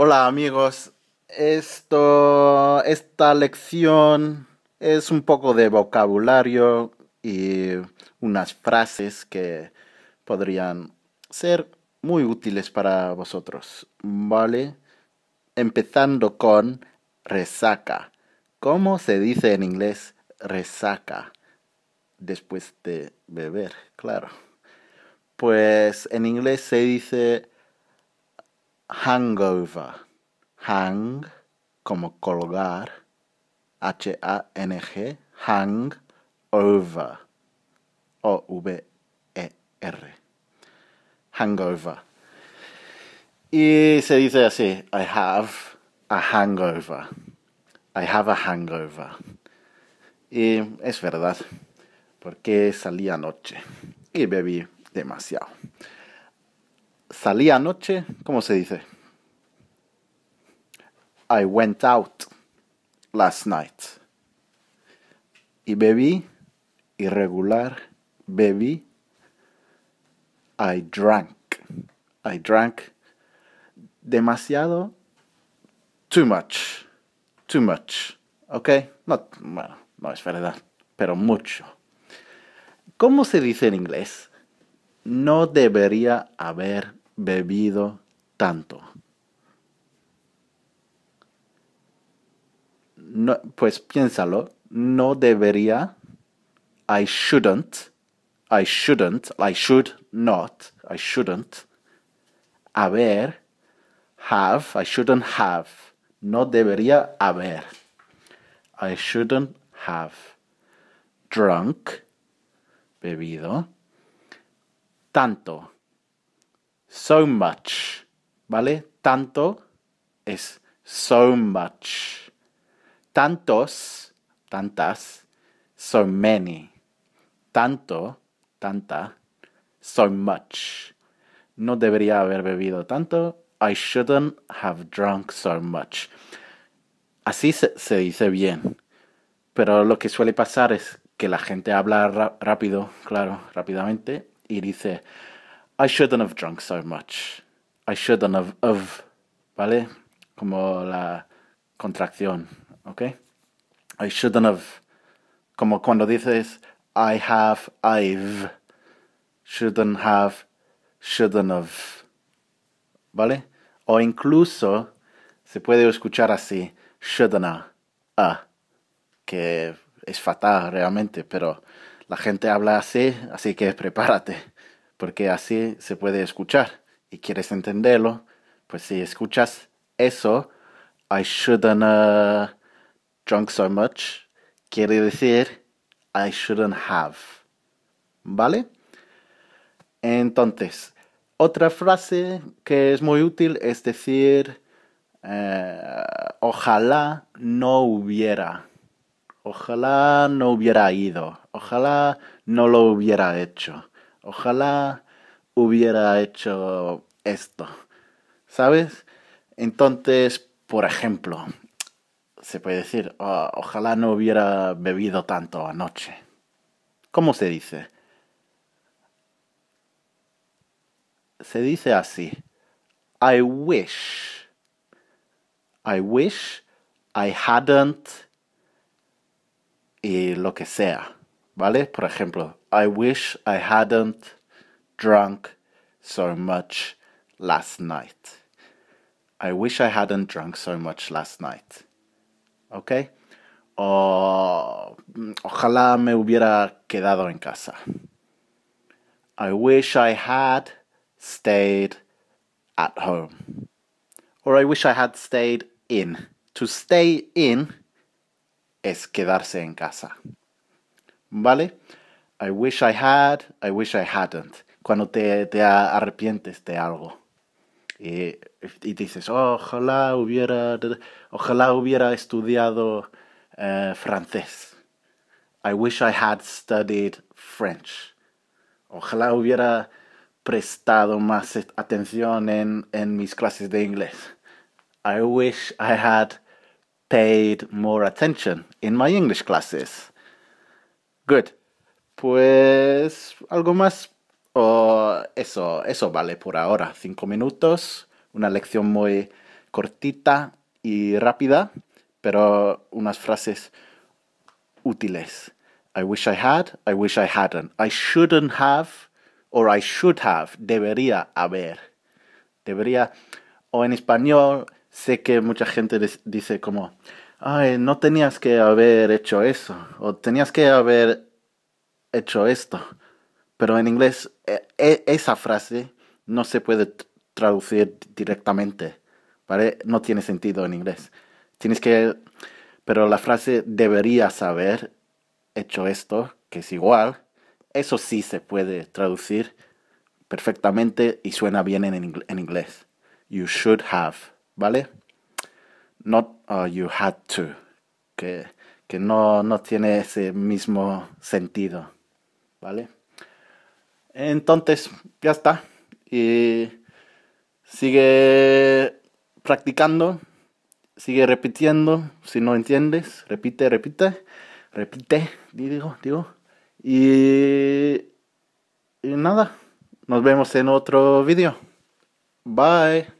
Hola amigos, esto, esta lección es un poco de vocabulario y unas frases que podrían ser muy útiles para vosotros, ¿vale? Empezando con resaca. ¿Cómo se dice en inglés resaca? Después de beber, claro. Pues en inglés se dice hangover. Hang, como colgar. H-A-N-G. Hang over. O-V-E-R. Hangover. Y se dice así, I have a hangover. I have a hangover. Y es verdad, porque salí anoche y bebí demasiado salí anoche, ¿cómo se dice? I went out last night. Y bebí irregular, bebí. I drank. I drank demasiado. Too much. Too much. ¿Ok? No, bueno, no es verdad, pero mucho. ¿Cómo se dice en inglés? No debería haber bebido tanto. pues piénsalo, no debería, I shouldn't, I shouldn't, I should not, I shouldn't, haber, have, I shouldn't have, no debería haber, I shouldn't have, drunk, bebido, tanto so much, ¿vale? Tanto es so much. Tantos, tantas, so many. Tanto, tanta, so much. No debería haber bebido tanto. I shouldn't have drunk so much. Así se, se dice bien. Pero lo que suele pasar es que la gente habla rápido, claro, rápidamente, y dice, I shouldn't have drunk so much. I shouldn't have, of, ¿vale? Como la contracción, ¿ok? I shouldn't have, como cuando dices I have, I've, shouldn't have, shouldn't have, ¿vale? O incluso se puede escuchar así, shouldn't have, uh, que es fatal realmente, pero la gente habla así, así que prepárate porque así se puede escuchar y quieres entenderlo, pues si escuchas eso, I shouldn't have uh, drunk so much, quiere decir I shouldn't have. ¿Vale? Entonces, otra frase que es muy útil es decir, eh, ojalá no hubiera, ojalá no hubiera ido, ojalá no lo hubiera hecho. Ojalá hubiera hecho esto. ¿Sabes? Entonces, por ejemplo, se puede decir, oh, ojalá no hubiera bebido tanto anoche. ¿Cómo se dice? Se dice así. I wish. I wish I hadn't. Y lo que sea. ¿Vale? Por ejemplo, I wish I hadn't drunk so much last night. I wish I hadn't drunk so much last night. Okay. O, ojalá me hubiera quedado en casa. I wish I had stayed at home. Or I wish I had stayed in. To stay in es quedarse en casa. ¿Vale? I wish I had, I wish I hadn't. Cuando te, te arrepientes de algo. Y, y dices, ojalá hubiera, ojalá hubiera estudiado eh, francés. I wish I had studied French. Ojalá hubiera prestado más atención en, en mis clases de inglés. I wish I had paid more attention in my English classes. Good. Pues algo más. o eso, eso vale por ahora. Cinco minutos, una lección muy cortita y rápida, pero unas frases útiles. I wish I had, I wish I hadn't. I shouldn't have, or I should have. Debería haber. Debería. O en español, sé que mucha gente dice como, ay, no tenías que haber hecho eso, o tenías que haber hecho esto. Pero en inglés e, e, esa frase no se puede traducir directamente, ¿vale? No tiene sentido en inglés. Tienes que... Pero la frase deberías haber hecho esto, que es igual, eso sí se puede traducir perfectamente y suena bien en, inglés. You should have, ¿vale? Not uh, you had to, que, que no, no tiene ese mismo sentido. ¿vale? Entonces, ya está. Y sigue practicando, sigue repitiendo. Si no entiendes, repite, repite, repite, digo, digo. Y, y nada, nos vemos en otro video. Bye.